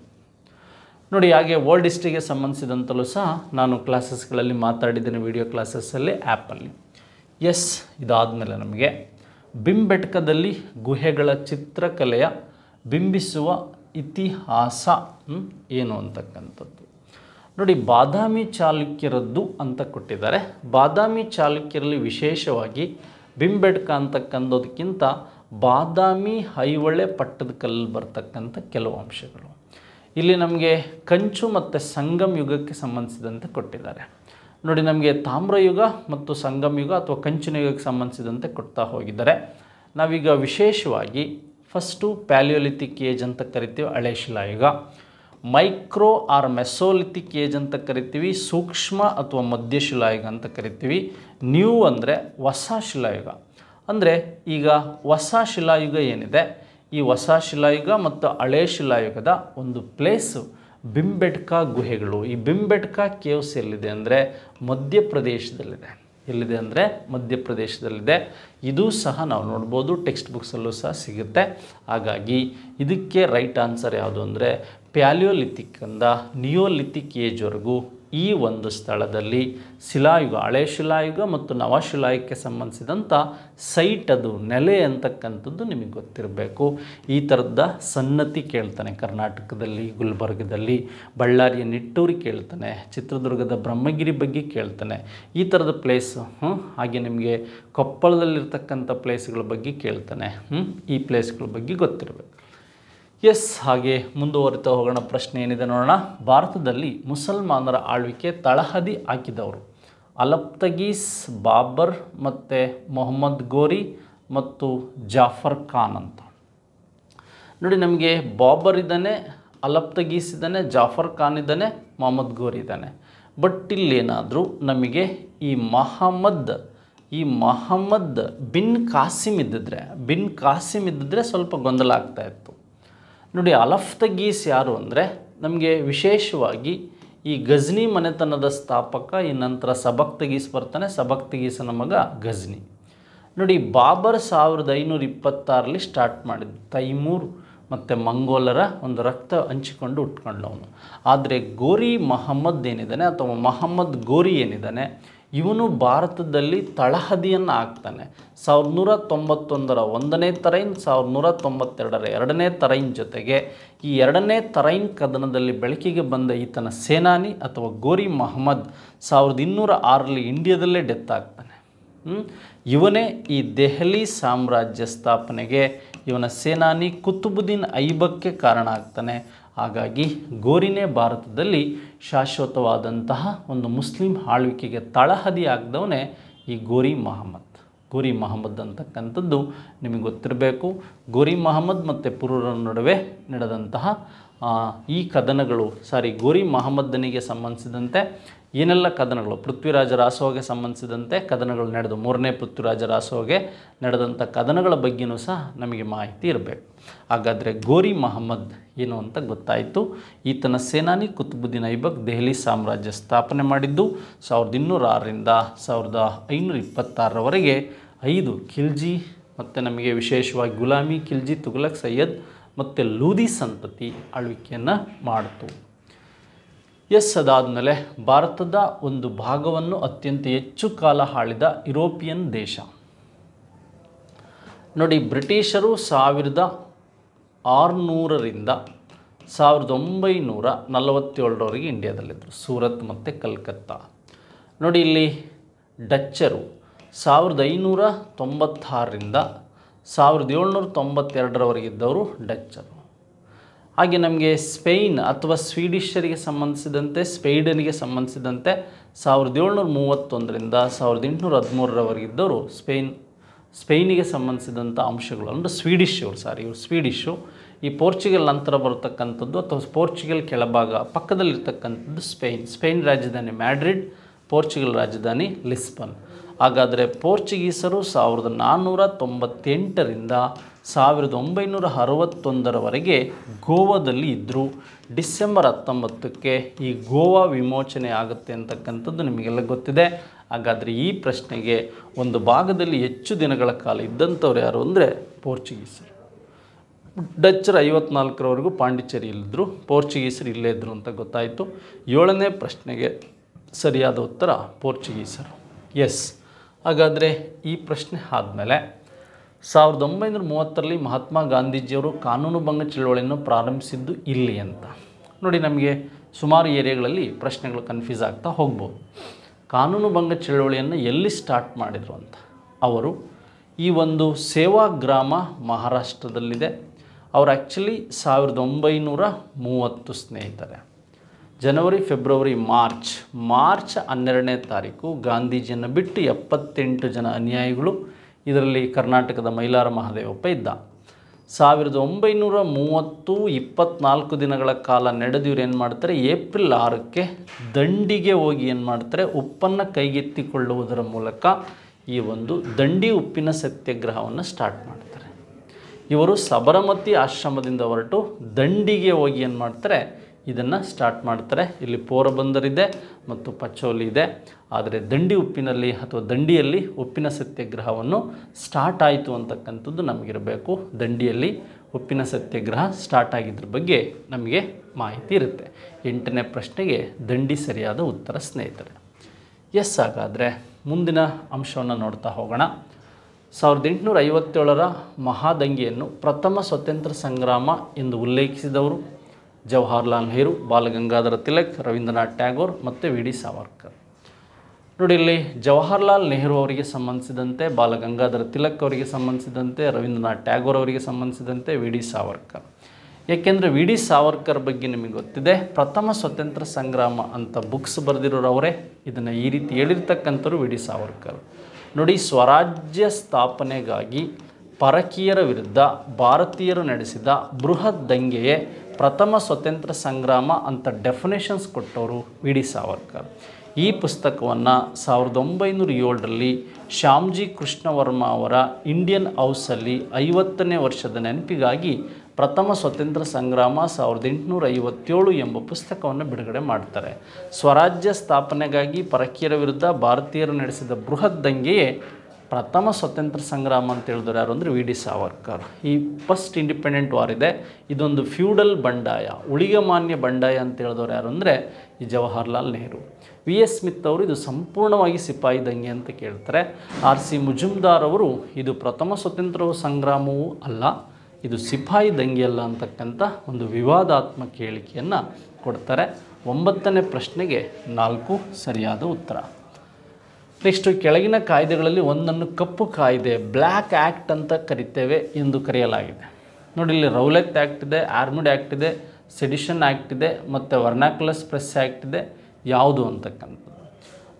ನೋಡಿ ಹಾಗೆ ವರ್ಲ್ಡ್ ಹಿಸ್ಟ್ರಿಗೆ ಸಂಬಂಧಿಸಿದಂತಲೂ ಸಹ ನಾನು ಕ್ಲಾಸಸ್ಗಳಲ್ಲಿ ಮಾತಾಡಿದ್ದೇನೆ ವಿಡಿಯೋ ಕ್ಲಾಸಸ್ಸಲ್ಲಿ ಆ್ಯಪಲ್ಲಿ ಎಸ್ ಇದಾದಮೇಲೆ ನಮಗೆ ಬಿಂಬೆಟ್ಕದಲ್ಲಿ ಗುಹೆಗಳ ಚಿತ್ರಕಲೆಯ ಬಿಂಬಿಸುವ ಇತಿಹಾಸ ಏನು ಅಂತಕ್ಕಂಥದ್ದು ನೋಡಿ ಬಾದಾಮಿ ಚಾಲುಕ್ಯರದ್ದು ಅಂತ ಕೊಟ್ಟಿದ್ದಾರೆ ಬಾದಾಮಿ ಚಾಲುಕ್ಯರಲ್ಲಿ ವಿಶೇಷವಾಗಿ ಬಿಂಬೆಟ್ಕ ಅಂತಕ್ಕಂಥದಕ್ಕಿಂತ ಬಾದಾಮಿ ಐಹೊಳೆ ಪಟ್ಟದ ಕಲ್ಲಲ್ಲಿ ಬರ್ತಕ್ಕಂಥ ಕೆಲವು ಅಂಶಗಳು ಇಲ್ಲಿ ನಮಗೆ ಕಂಚು ಮತ್ತು ಸಂಗಮ್ ಯುಗಕ್ಕೆ ಸಂಬಂಧಿಸಿದಂತೆ ಕೊಟ್ಟಿದ್ದಾರೆ ನೋಡಿ ನಮಗೆ ತಾಮ್ರಯುಗ ಮತ್ತು ಸಂಗಮಯುಗ ಅಥವಾ ಕಂಚಿನ ಯುಗಕ್ಕೆ ಸಂಬಂಧಿಸಿದಂತೆ ಕೊಡ್ತಾ ಹೋಗಿದ್ದಾರೆ ನಾವೀಗ ವಿಶೇಷವಾಗಿ ಫಸ್ಟು ಪ್ಯಾಲಿಯೋಲಿಥಿಕ್ ಏಜ್ ಅಂತ ಕರಿತೀವಿ ಶಿಲಾಯುಗ ಮೈಕ್ರೋ ಆರ್ ಮೆಸೋಲಿಥಿಕ್ ಏಜ್ ಅಂತ ಕರಿತೀವಿ ಸೂಕ್ಷ್ಮ ಅಥವಾ ಮಧ್ಯಶಿಲಾಯುಗ ಅಂತ ಕರಿತೀವಿ ನ್ಯೂ ಅಂದರೆ ಹೊಸ ಶಿಲಾಯುಗ ಅಂದರೆ ಈಗ ಹೊಸ ಶಿಲಾಯುಗ ಏನಿದೆ ಈ ಹೊಸ ಶಿಲಾಯುಗ ಮತ್ತು ಹಳೆ ಶಿಲಾಯುಗದ ಒಂದು ಪ್ಲೇಸು ಬಿಂಬೆಟ್ಕ ಗುಹೆಗಳು ಈ ಬಿಂಬೆಟ್ಕ ಕೇವ್ಸ್ ಎಲ್ಲಿದೆ ಅಂದರೆ ಮಧ್ಯಪ್ರದೇಶದಲ್ಲಿದೆ ಎಲ್ಲಿದೆ ಅಂದರೆ ಮಧ್ಯಪ್ರದೇಶದಲ್ಲಿದೆ ಇದು ಸಹ ನಾವು ನೋಡ್ಬೋದು ಟೆಕ್ಸ್ಟ್ ಬುಕ್ಸಲ್ಲೂ ಸಹ ಸಿಗುತ್ತೆ ಹಾಗಾಗಿ ಇದಕ್ಕೆ ರೈಟ್ ಆನ್ಸರ್ ಯಾವುದು ಅಂದರೆ ಪ್ಯಾಲಿಯೋಲಿಥಿಕ್ಕಿಂದ ನಿಯೋಲಿಥಿಕ್ ಏಜ್ವರೆಗೂ ಈ ಒಂದು ಸ್ಥಳದಲ್ಲಿ ಶಿಲಾಯುಗ ಹಳೆ ಶಿಲಾಯುಗ ಮತ್ತು ನವಶಿಲಾಯುಗಕ್ಕೆ ಸಂಬಂಧಿಸಿದಂಥ ಸೈಟ್ ಅದು ನೆಲೆ ಅಂತಕ್ಕಂಥದ್ದು ನಿಮಗೆ ಗೊತ್ತಿರಬೇಕು ಈ ಥರದ ಸನ್ನತಿ ಕೇಳ್ತಾನೆ ಕರ್ನಾಟಕದಲ್ಲಿ ಗುಲ್ಬರ್ಗದಲ್ಲಿ ಬಳ್ಳಾರಿಯ ನಿಟ್ಟೂರಿ ಕೇಳ್ತಾನೆ ಚಿತ್ರದುರ್ಗದ ಬ್ರಹ್ಮಗಿರಿ ಬಗ್ಗೆ ಕೇಳ್ತಾನೆ ಈ ಥರದ ಪ್ಲೇಸು ಹಾಗೆ ನಿಮಗೆ ಕೊಪ್ಪಳದಲ್ಲಿರ್ತಕ್ಕಂಥ ಪ್ಲೇಸ್ಗಳ ಬಗ್ಗೆ ಕೇಳ್ತಾನೆ ಈ ಪ್ಲೇಸ್ಗಳ ಬಗ್ಗೆ ಗೊತ್ತಿರಬೇಕು ಎಸ್ ಹಾಗೆ ಮುಂದುವರಿತಾ ಹೋಗೋಣ ಪ್ರಶ್ನೆ ಏನಿದೆ ನೋಡೋಣ ಭಾರತದಲ್ಲಿ ಮುಸಲ್ಮಾನರ ಆಳ್ವಿಕೆ ತಳಹದಿ ಹಾಕಿದವರು ಅಲಪ್ತಗೀಸ್ ಬಾಬರ್ ಮತ್ತು ಮೊಹಮ್ಮದ್ ಗೋರಿ ಮತ್ತು ಜಾಫರ್ ಖಾನ್ ಅಂತ ನೋಡಿ ನಮಗೆ ಬಾಬರ್ ಇದ್ದಾನೆ ಅಲಪ್ತಗೀಸ್ ಇದ್ದಾನೆ ಜಾಫರ್ ಖಾನ್ ಇದ್ದಾನೆ ಮೊಹಮ್ಮದ್ ಗೋರಿ ಇದ್ದಾನೆ ಬಟ್ ಇಲ್ಲೇನಾದರೂ ನಮಗೆ ಈ ಮಹಮ್ಮದ್ ಈ ಮಹಮ್ಮದ್ ಬಿನ್ ಕಾಸಿಮ್ ಇದ್ದಿದ್ರೆ ಬಿನ್ ಕಾಸಿಮ್ ಇದ್ದಿದ್ರೆ ಸ್ವಲ್ಪ ಗೊಂದಲ ಆಗ್ತಾ ಇತ್ತು ನೋಡಿ ಅಲಫ್ ತಗೀಸ್ ಯಾರು ಅಂದರೆ ನಮಗೆ ವಿಶೇಷವಾಗಿ ಈ ಗಜ್ನಿ ಮನೆತನದ ಸ್ಥಾಪಕ ಈ ನಂತರ ಸಬಕ್ ತಗೀಸ್ ಬರ್ತಾನೆ ಸಬಕ್ ತಗೀಸನ ಮಗ ಗಜ್ನಿ ನೋಡಿ ಬಾಬರ್ ಸಾವಿರದ ಐನೂರ ಇಪ್ಪತ್ತಾರಲ್ಲಿ ಸ್ಟಾರ್ಟ್ ಮಾಡಿದ್ದು ತೈಮೂರ್ ಮತ್ತು ಮಂಗೋಲರ ಒಂದು ರಕ್ತ ಹಂಚಿಕೊಂಡು ಉಟ್ಕೊಂಡವನು ಆದರೆ ಗೋರಿ ಮಹಮ್ಮದ್ ಏನಿದ್ದಾನೆ ಅಥವಾ ಮಹಮ್ಮದ್ ಗೋರಿ ಏನಿದ್ದಾನೆ ಇವನು ಭಾರತದಲ್ಲಿ ತಳಹದಿಯನ್ನು ಹಾಕ್ತಾನೆ ಸಾವಿರದ ನೂರ ತೊಂಬತ್ತೊಂದರ ಒಂದನೇ ತರೈನ್ ಸಾವಿರದ ನೂರ ತೊಂಬತ್ತೆರಡರ ಎರಡನೇ ತರೈನ್ ಜೊತೆಗೆ ಈ ಎರಡನೇ ತರೈನ್ ಕದನದಲ್ಲಿ ಬೆಳಕಿಗೆ ಬಂದ ಈತನ ಸೇನಾನಿ ಅಥವಾ ಗೋರಿ ಮಹಮ್ಮದ್ ಸಾವಿರದ ಇನ್ನೂರ ಆರಲ್ಲಿ ಇಂಡಿಯಾದಲ್ಲೇ ಡೆತ್ ಆಗ್ತಾನೆ ಇವನೇ ಈ ದೆಹಲಿ ಸಾಮ್ರಾಜ್ಯ ಸ್ಥಾಪನೆಗೆ ಇವನ ಸೇನಾನಿ ಕುತುಬುದ್ದೀನ್ ಐಬಕ್ಕೆ ಕಾರಣ ಆಗ್ತಾನೆ ಹಾಗಾಗಿ ಗೋರಿನೇ ಭಾರತದಲ್ಲಿ ಶಾಶ್ವತವಾದಂತಹ ಒಂದು ಮುಸ್ಲಿಂ ಆಳ್ವಿಕೆಗೆ ತಳಹದಿ ಆಗ್ದವನೇ ಈ ಗೋರಿ ಮಹಮ್ಮದ್ ಗೋರಿ ಮಹಮ್ಮದ್ ಅಂತಕ್ಕಂಥದ್ದು ನಿಮಗೆ ಗೊತ್ತಿರಬೇಕು ಗೋರಿ ಮಹಮ್ಮದ್ ಮತ್ತು ಪುರೂರ ನಡುವೆ ನಡೆದಂತಹ ಈ ಕದನಗಳು ಸಾರಿ ಗೋರಿ ಮಹಮ್ಮದ್ದನಿಗೆ ಸಂಬಂಧಿಸಿದಂತೆ ಏನೆಲ್ಲ ಕದನಗಳು ಪೃಥ್ವಿರಾಜ ರಾಸೋಗೆ ಸಂಬಂಧಿಸಿದಂತೆ ಕದನಗಳು ನಡೆದು ಮೂರನೇ ಪೃಥ್ವಿರಾಜ ರಾಸೋಗೆ ನಡೆದಂಥ ಕದನಗಳ ಬಗ್ಗೆಯೂ ಸಹ ನಮಗೆ ಮಾಹಿತಿ ಇರಬೇಕು ಹಾಗಾದರೆ ಗೋರಿ ಮಹಮ್ಮದ್ ಏನು ಅಂತ ಗೊತ್ತಾಯಿತು ಈತನ ಸೇನಾನಿ ಕುತುಬುದ್ದೀನ್ ಐಬಕ್ ದೆಹಲಿ ಸಾಮ್ರಾಜ್ಯ ಸ್ಥಾಪನೆ ಮಾಡಿದ್ದು ಸಾವಿರದ ಇನ್ನೂರ ಆರರಿಂದ ಸಾವಿರದ ಐನೂರ ಇಪ್ಪತ್ತಾರರವರೆಗೆ ಐದು ಖಿಲ್ಜಿ ಮತ್ತು ನಮಗೆ ವಿಶೇಷವಾಗಿ ಗುಲಾಮಿ ಖಿಲ್ಜಿ ತುಗಲಕ್ ಸೈಯದ್ ಮತ್ತು ಲೂದಿ ಸಂತತಿ ಆಳ್ವಿಕೆಯನ್ನು ಮಾಡಿತು ಎಸ್ ಅದಾದಮೇಲೆ ಭಾರತದ ಒಂದು ಭಾಗವನ್ನು ಅತ್ಯಂತ ಹೆಚ್ಚು ಕಾಲ ಆಳಿದ ಯುರೋಪಿಯನ್ ದೇಶ ನೋಡಿ ಬ್ರಿಟಿಷರು ಸಾವಿರದ ಆರುನೂರರಿಂದ ಸಾವಿರದ ಒಂಬೈನೂರ ನಲವತ್ತೇಳರವರೆಗೆ ಇಂಡಿಯಾದಲ್ಲಿದ್ದರು ಸೂರತ್ ಮತ್ತು ಕಲ್ಕತ್ತಾ ನೋಡಿ ಇಲ್ಲಿ ಡಚ್ಚರು ಸಾವಿರದ ಐನೂರ ತೊಂಬತ್ತಾರರಿಂದ ಸಾವಿರದ ಏಳ್ನೂರ ತೊಂಬತ್ತೆರಡರವರೆಗೆ ಇದ್ದವರು ಡಚ್ಚರು ಹಾಗೆ ನಮಗೆ ಸ್ಪೇನ್ ಅಥವಾ ಸ್ವೀಡಿಷರಿಗೆ ಸಂಬಂಧಿಸಿದಂತೆ ಸ್ಪೇಡನಿಗೆ ಸಂಬಂಧಿಸಿದಂತೆ ಸಾವಿರದ ಏಳ್ನೂರ ಮೂವತ್ತೊಂದರಿಂದ ಸಾವಿರದ ಎಂಟುನೂರ ಹದಿಮೂರರವರೆಗಿದ್ದವರು ಸ್ಪೇನ್ ಸ್ಪೇನಿಗೆ ಸಂಬಂಧಿಸಿದಂಥ ಅಂಶಗಳು ಅಂದರೆ ಸ್ವೀಡಿಶ್ ಇವರು ಸಾರಿ ಇವರು ಸ್ವೀಡಿಶು ಈ ಪೋರ್ಚುಗಲ್ ನಂತರ ಬರತಕ್ಕಂಥದ್ದು ಅಥವಾ ಪೋರ್ಚುಗಲ್ ಕೆಳಭಾಗ ಪಕ್ಕದಲ್ಲಿರ್ತಕ್ಕಂಥದ್ದು ಸ್ಪೇನ್ ಸ್ಪೇನ್ ರಾಜಧಾನಿ ಮ್ಯಾಡ್ರಿಡ್ ಪೋರ್ಚುಗಲ್ ರಾಜಧಾನಿ ಲಿಸ್ಬನ್ ಹಾಗಾದರೆ ಪೋರ್ಚುಗೀಸರು ಸಾವಿರದ ನಾನ್ನೂರ ತೊಂಬತ್ತೆಂಟರಿಂದ ಸಾವಿರದ ಒಂಬೈನೂರ ಅರವತ್ತೊಂದರವರೆಗೆ ಗೋವಾದಲ್ಲಿ ಇದ್ದರು ಡಿಸೆಂಬರ್ ಹತ್ತೊಂಬತ್ತಕ್ಕೆ ಈ ಗೋವಾ ವಿಮೋಚನೆ ಆಗುತ್ತೆ ಅಂತಕ್ಕಂಥದ್ದು ನಿಮಗೆಲ್ಲ ಗೊತ್ತಿದೆ ಹಾಗಾದರೆ ಈ ಪ್ರಶ್ನೆಗೆ ಒಂದು ಭಾಗದಲ್ಲಿ ಹೆಚ್ಚು ದಿನಗಳ ಕಾಲ ಇದ್ದಂಥವ್ರು ಯಾರು ಅಂದರೆ ಪೋರ್ಚುಗೀಸರು ಡಚ್ಚರು ಐವತ್ನಾಲ್ಕರವರೆಗೂ ಪಾಂಡಿಚೇರಿಯಲ್ಲಿದ್ದರು ಪೋರ್ಚುಗೀಸರು ಇಲ್ಲೇ ಇದ್ದರು ಅಂತ ಗೊತ್ತಾಯಿತು ಏಳನೇ ಪ್ರಶ್ನೆಗೆ ಸರಿಯಾದ ಉತ್ತರ ಪೋರ್ಚುಗೀಸರು ಎಸ್ ಹಾಗಾದರೆ ಈ ಪ್ರಶ್ನೆ ಆದಮೇಲೆ ಸಾವಿರದ ಒಂಬೈನೂರ ಮೂವತ್ತರಲ್ಲಿ ಮಹಾತ್ಮ ಗಾಂಧೀಜಿಯವರು ಕಾನೂನು ಭಂಗ ಚಳುವಳಿಯನ್ನು ಪ್ರಾರಂಭಿಸಿದ್ದು ಇಲ್ಲಿ ಅಂತ ನೋಡಿ ನಮಗೆ ಸುಮಾರು ಏರಿಯಾಗಳಲ್ಲಿ ಪ್ರಶ್ನೆಗಳು ಕನ್ಫ್ಯೂಸ್ ಆಗ್ತಾ ಹೋಗ್ಬೋದು ಕಾನೂನು ಭಂಗ ಚಳವಳಿಯನ್ನು ಎಲ್ಲಿ ಸ್ಟಾರ್ಟ್ ಮಾಡಿದರು ಅಂತ ಅವರು ಈ ಒಂದು ಸೇವಾಗ್ರಾಮ ಮಹಾರಾಷ್ಟ್ರದಲ್ಲಿದೆ ಅವರು ಆ್ಯಕ್ಚುಲಿ ಸಾವಿರದ ಒಂಬೈನೂರ ಮೂವತ್ತು ಸ್ನೇಹಿತರೆ ಜನವರಿ ಫೆಬ್ರವರಿ ಮಾರ್ಚ್ ಮಾರ್ಚ್ ಹನ್ನೆರಡನೇ ತಾರೀಕು ಗಾಂಧೀಜಿಯನ್ನು ಬಿಟ್ಟು ಎಪ್ಪತ್ತೆಂಟು ಜನ ಅನುಯಾಯಿಗಳು ಇದರಲ್ಲಿ ಕರ್ನಾಟಕದ ಮೈಲಾರ ಮಹಾದೇವಪ್ಪ ಇದ್ದ ಸಾವಿರದ ಒಂಬೈನೂರ ಮೂವತ್ತು ಇಪ್ಪತ್ನಾಲ್ಕು ದಿನಗಳ ಕಾಲ ನಡೆದಿವ್ರು ಏನು ಮಾಡ್ತಾರೆ ಏಪ್ರಿಲ್ ಆರಕ್ಕೆ ದಂಡಿಗೆ ಹೋಗಿ ಏನು ಮಾಡ್ತಾರೆ ಉಪ್ಪನ್ನು ಕೈಗೆತ್ತಿಕೊಳ್ಳುವುದರ ಮೂಲಕ ಈ ಒಂದು ದಂಡಿ ಉಪ್ಪಿನ ಸತ್ಯಾಗ್ರಹವನ್ನು ಸ್ಟಾರ್ಟ್ ಮಾಡ್ತಾರೆ ಇವರು ಸಬರಮತಿ ಆಶ್ರಮದಿಂದ ಹೊರಟು ದಂಡಿಗೆ ಹೋಗಿ ಏನು ಮಾಡ್ತಾರೆ ಇದನ್ನು ಸ್ಟಾರ್ಟ್ ಮಾಡ್ತಾರೆ ಇಲ್ಲಿ ಪೋರಬಂದರ್ ಇದೆ ಮತ್ತು ಪಚೋಲಿ ಇದೆ ಆದರೆ ದಂಡಿ ಉಪ್ಪಿನಲ್ಲಿ ಅಥವಾ ದಂಡಿಯಲ್ಲಿ ಉಪ್ಪಿನ ಸತ್ಯಾಗ್ರಹವನ್ನು ಸ್ಟಾರ್ಟ್ ಆಯಿತು ಅಂತಕ್ಕಂಥದ್ದು ನಮಗಿರಬೇಕು ದಂಡಿಯಲ್ಲಿ ಉಪ್ಪಿನ ಸತ್ಯಾಗ್ರಹ ಸ್ಟಾರ್ಟ್ ಆಗಿದ್ದರ ಬಗ್ಗೆ ನಮಗೆ ಮಾಹಿತಿ ಇರುತ್ತೆ ಎಂಟನೇ ಪ್ರಶ್ನೆಗೆ ದಂಡಿ ಸರಿಯಾದ ಉತ್ತರ ಸ್ನೇಹಿತರೆ ಎಸ್ ಹಾಗಾದರೆ ಮುಂದಿನ ಅಂಶವನ್ನು ನೋಡ್ತಾ ಹೋಗೋಣ ಸಾವಿರದ ಎಂಟುನೂರ ಐವತ್ತೇಳರ ಮಹಾದಂಗೆಯನ್ನು ಪ್ರಥಮ ಸ್ವತಂತ್ರ ಸಂಗ್ರಾಮ ಎಂದು ಉಲ್ಲೇಖಿಸಿದವರು ಜವಾಹರ್ಲಾಲ್ ನೆಹರು ಬಾಲಗಂಗಾಧರ ತಿಲಕ್ ರವೀಂದ್ರನಾಥ್ ಟ್ಯಾಗೋರ್ ಮತ್ತು ವಿ ಡಿ ಸಾವರ್ಕರ್ ನೋಡಿ ಇಲ್ಲಿ ಜವಾಹರ್ಲಾಲ್ ನೆಹರು ಅವರಿಗೆ ಸಂಬಂಧಿಸಿದಂತೆ ಬಾಲಗಂಗಾಧರ ತಿಲಕ್ ಅವರಿಗೆ ಸಂಬಂಧಿಸಿದಂತೆ ರವೀಂದ್ರನಾಥ್ ಟ್ಯಾಗೋರ್ ಅವರಿಗೆ ಸಂಬಂಧಿಸಿದಂತೆ ವಿ ಡಿ ಸಾವರ್ಕರ್ ಏಕೆಂದರೆ ವಿ ಡಿ ಸಾವರ್ಕರ್ ಬಗ್ಗೆ ನಿಮಗೆ ಗೊತ್ತಿದೆ ಪ್ರಥಮ ಸ್ವತಂತ್ರ ಸಂಗ್ರಾಮ ಅಂತ ಬುಕ್ಸ್ ಬರೆದಿರೋರು ಅವರೇ ಇದನ್ನು ಈ ರೀತಿ ಹೇಳಿರ್ತಕ್ಕಂಥವ್ರು ವಿ ಡಿ ಸಾವರ್ಕರ್ ನೋಡಿ ಸ್ವರಾಜ್ಯ ಸ್ಥಾಪನೆಗಾಗಿ ಪರಕೀಯರ ವಿರುದ್ಧ ಭಾರತೀಯರು ನಡೆಸಿದ ಬೃಹತ್ ದಂಗೆಯೇ ಪ್ರಥಮ ಸ್ವತಂತ್ರ ಸಂಗ್ರಾಮ ಅಂತ ಡೆಫಿನೇಷನ್ಸ್ ಕೊಟ್ಟವರು ವಿ ಡಿ ಸಾವರ್ಕರ್ ಈ ಪುಸ್ತಕವನ್ನು ಸಾವಿರದ ಒಂಬೈನೂರ ಏಳರಲ್ಲಿ ಶ್ಯಾಮ್ಜಿ ಕೃಷ್ಣವರ್ಮ ಅವರ ಇಂಡಿಯನ್ ಹೌಸಲ್ಲಿ ಐವತ್ತನೇ ವರ್ಷದ ನೆನಪಿಗಾಗಿ ಪ್ರಥಮ ಸ್ವತಂತ್ರ ಸಂಗ್ರಾಮ ಸಾವಿರದ ಎಂಟುನೂರ ಐವತ್ತೇಳು ಎಂಬ ಪುಸ್ತಕವನ್ನು ಬಿಡುಗಡೆ ಮಾಡ್ತಾರೆ ಸ್ವರಾಜ್ಯ ಸ್ಥಾಪನೆಗಾಗಿ ಪರಕೀಯರ ವಿರುದ್ಧ ಭಾರತೀಯರು ನಡೆಸಿದ ಬೃಹತ್ ದಂಗೆಯೇ ಪ್ರಥಮ ಸ್ವತಂತ್ರ ಸಂಗ್ರಾಮ ಅಂತ ಹೇಳಿದ್ರು ಯಾರು ಅಂದರೆ ವಿ ಡಿ ಸಾವರ್ಕರ್ ಈ ಫಸ್ಟ್ ಇಂಡಿಪೆಂಡೆಂಟ್ ವಾರ್ ಇದೆ ಇದೊಂದು ಫ್ಯೂಡಲ್ ಬಂಡಾಯ ಉಳಿಗೆ ಮಾನ್ಯ ಬಂಡಾಯ ಅಂತ ಹೇಳಿದವರು ಯಾರು ಅಂದರೆ ಈ Jawaharlal Nehru V S Smith ಅವರು ಇದು ಸಂಪೂರ್ಣವಾಗಿ ಸಿಪಾಯಿ ದಂಗೆ ಅಂತ ಕೇಳ್ತಾರೆ ಆರ್ ಸಿ ಮುಜುಮ್ದಾರ್ ಅವರು ಇದು ಪ್ರಥಮ ಸ್ವತಂತ್ರ ಸಂಗ್ರಾಮವೂ ಅಲ್ಲ ಇದು ಸಿಪಾಯಿ ದಂಗೆ ಅಲ್ಲ ಅಂತಕ್ಕಂಥ ಒಂದು ವಿವಾದಾತ್ಮಕ ಹೇಳಿಕೆಯನ್ನು ಕೊಡ್ತಾರೆ ಒಂಬತ್ತನೇ ಪ್ರಶ್ನೆಗೆ ನಾಲ್ಕು ಸರಿಯಾದ ಉತ್ತರ ನೆಕ್ಸ್ಟು ಕೆಳಗಿನ ಕಾಯ್ದೆಗಳಲ್ಲಿ ಒಂದನ್ನು ಕಪ್ಪು ಕಾಯ್ದೆ ಬ್ಲ್ಯಾಕ್ ಆ್ಯಕ್ಟ್ ಅಂತ ಕರಿತೇವೆ ಎಂದು ಕರೆಯಲಾಗಿದೆ ನೋಡಿ ಇಲ್ಲಿ ರೌಲೆತ್ ಆ್ಯಕ್ಟ್ ಇದೆ ಆರ್ಮಿಡ್ ಆ್ಯಕ್ಟ್ ಇದೆ ಸೆಡಿಷನ್ ಆ್ಯಕ್ಟ್ ಇದೆ ಮತ್ತು ವರ್ನಾಕ್ಯುಲಸ್ ಪ್ರೆಸ್ ಆ್ಯಕ್ಟ್ ಇದೆ ಯಾವುದು ಅಂತಕ್ಕಂಥದ್ದು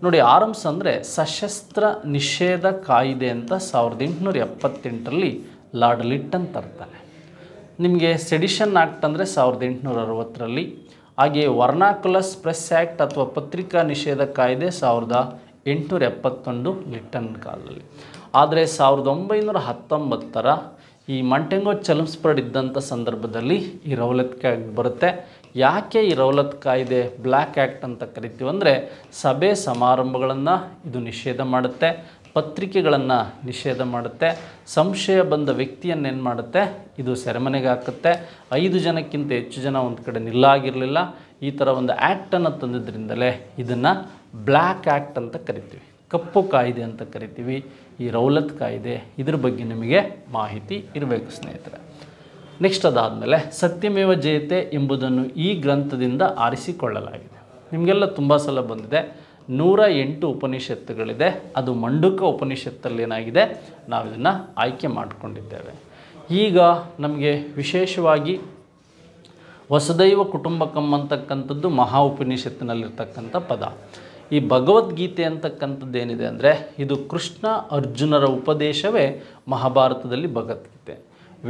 ನೋಡಿ ಆರ್ಮ್ಸ್ ಅಂದರೆ ಸಶಸ್ತ್ರ ನಿಷೇಧ ಕಾಯ್ದೆ ಅಂತ ಸಾವಿರದ ಎಂಟುನೂರ ಎಪ್ಪತ್ತೆಂಟರಲ್ಲಿ ಲಾರ್ಡ್ ಲಿಟ್ಟನ್ ತರ್ತಾನೆ ನಿಮಗೆ ಸೆಡಿಷನ್ ಆ್ಯಕ್ಟ್ ಅಂದರೆ ಸಾವಿರದ ಎಂಟುನೂರ ಅರವತ್ತರಲ್ಲಿ ಹಾಗೆಯೇ ವರ್ನಾಕುಲಸ್ ಪ್ರೆಸ್ ಆ್ಯಕ್ಟ್ ಅಥವಾ ಪತ್ರಿಕಾ ನಿಷೇಧ ಕಾಯ್ದೆ ಸಾವಿರದ ಎಂಟುನೂರ ಎಪ್ಪತ್ತೊಂದು ಲಿಟನ್ ಕಾಲದಲ್ಲಿ ಆದರೆ ಸಾವಿರದ ಒಂಬೈನೂರ ಹತ್ತೊಂಬತ್ತರ ಈ ಮಂಟೆಂಗೋ ಚಲಮ್ಸ್ಪರ್ಡ್ ಇದ್ದಂಥ ಸಂದರ್ಭದಲ್ಲಿ ಈ ರೌಲತ್ ಕಾಯ್ದೆ ಬರುತ್ತೆ ಯಾಕೆ ಈ ರೌಲತ್ ಕಾಯ್ದೆ ಬ್ಲ್ಯಾಕ್ ಆ್ಯಕ್ಟ್ ಅಂತ ಕರಿತೀವಿ ಅಂದರೆ ಸಭೆ ಸಮಾರಂಭಗಳನ್ನು ಇದು ನಿಷೇಧ ಮಾಡುತ್ತೆ ಪತ್ರಿಕೆಗಳನ್ನು ನಿಷೇಧ ಮಾಡುತ್ತೆ ಸಂಶಯ ಬಂದ ವ್ಯಕ್ತಿಯನ್ನೇನು ಮಾಡುತ್ತೆ ಇದು ಸೆರೆಮನೆಗೆ ಹಾಕುತ್ತೆ ಐದು ಜನಕ್ಕಿಂತ ಹೆಚ್ಚು ಜನ ಒಂದು ಕಡೆ ನಿಲ್ಲಾಗಿರಲಿಲ್ಲ ಈ ಥರ ಒಂದು ಆ್ಯಕ್ಟನ್ನು ತಂದಿದ್ದರಿಂದಲೇ ಇದನ್ನು ಬ್ಲ್ಯಾಕ್ ಆ್ಯಕ್ಟ್ ಅಂತ ಕರಿತೀವಿ ಕಪ್ಪು ಕಾಯಿದೆ ಅಂತ ಕರಿತೀವಿ ಈ ರೌಲತ್ ಕಾಯಿದೆ ಇದ್ರ ಬಗ್ಗೆ ನಿಮಗೆ ಮಾಹಿತಿ ಇರಬೇಕು ಸ್ನೇಹಿತರೆ ನೆಕ್ಸ್ಟ್ ಅದಾದಮೇಲೆ ಸತ್ಯಮೇವ ಜಯತೆ ಎಂಬುದನ್ನು ಈ ಗ್ರಂಥದಿಂದ ಆರಿಸಿಕೊಳ್ಳಲಾಗಿದೆ ನಿಮಗೆಲ್ಲ ತುಂಬ ಸಲ ಬಂದಿದೆ ನೂರ ಎಂಟು ಉಪನಿಷತ್ತುಗಳಿದೆ ಅದು ಮಂಡುಕ ಉಪನಿಷತ್ತಲ್ಲಿ ಏನಾಗಿದೆ ನಾವು ಇದನ್ನು ಆಯ್ಕೆ ಮಾಡಿಕೊಂಡಿದ್ದೇವೆ ಈಗ ನಮಗೆ ವಿಶೇಷವಾಗಿ ವಸುದೈವ ಕುಟುಂಬಕಂ ಅಂತಕ್ಕಂಥದ್ದು ಮಹಾ ಉಪನಿಷತ್ತಿನಲ್ಲಿರ್ತಕ್ಕಂಥ ಪದ ಈ ಭಗವದ್ಗೀತೆ ಅಂತಕ್ಕಂಥದ್ದು ಏನಿದೆ ಅಂದರೆ ಇದು ಕೃಷ್ಣ ಅರ್ಜುನರ ಉಪದೇಶವೇ ಮಹಾಭಾರತದಲ್ಲಿ ಭಗವದ್ಗೀತೆ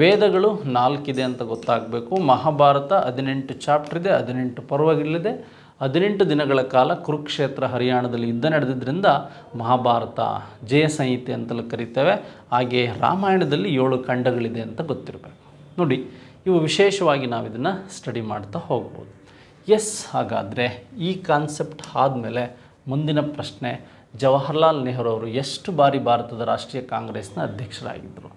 ವೇದಗಳು ನಾಲ್ಕಿದೆ ಅಂತ ಗೊತ್ತಾಗಬೇಕು ಮಹಾಭಾರತ ಹದಿನೆಂಟು ಚಾಪ್ಟರ್ ಇದೆ ಹದಿನೆಂಟು ಪರ್ವಗಳಿದೆ ಹದಿನೆಂಟು ದಿನಗಳ ಕಾಲ ಕುರುಕ್ಷೇತ್ರ ಹರಿಯಾಣದಲ್ಲಿ ಯುದ್ಧ ನಡೆದಿದ್ದರಿಂದ ಮಹಾಭಾರತ ಜಯ ಸಂಹಿತೆ ಅಂತಲೂ ಕರಿತೇವೆ ಹಾಗೆ ರಾಮಾಯಣದಲ್ಲಿ ಏಳು ಖಂಡಗಳಿದೆ ಅಂತ ಗೊತ್ತಿರಬೇಕು ನೋಡಿ ಇವು ವಿಶೇಷವಾಗಿ ನಾವು ಇದನ್ನು ಸ್ಟಡಿ ಮಾಡ್ತಾ ಹೋಗ್ಬೋದು ಎಸ್ ಹಾಗಾದರೆ ಈ ಕಾನ್ಸೆಪ್ಟ್ ಆದಮೇಲೆ ಮುಂದಿನ ಪ್ರಶ್ನೆ ಜವಾಹರ್ಲಾಲ್ ನೆಹರು ಅವರು ಎಷ್ಟು ಬಾರಿ ಭಾರತದ ರಾಷ್ಟ್ರೀಯ ಕಾಂಗ್ರೆಸ್ನ ಅಧ್ಯಕ್ಷರಾಗಿದ್ದರು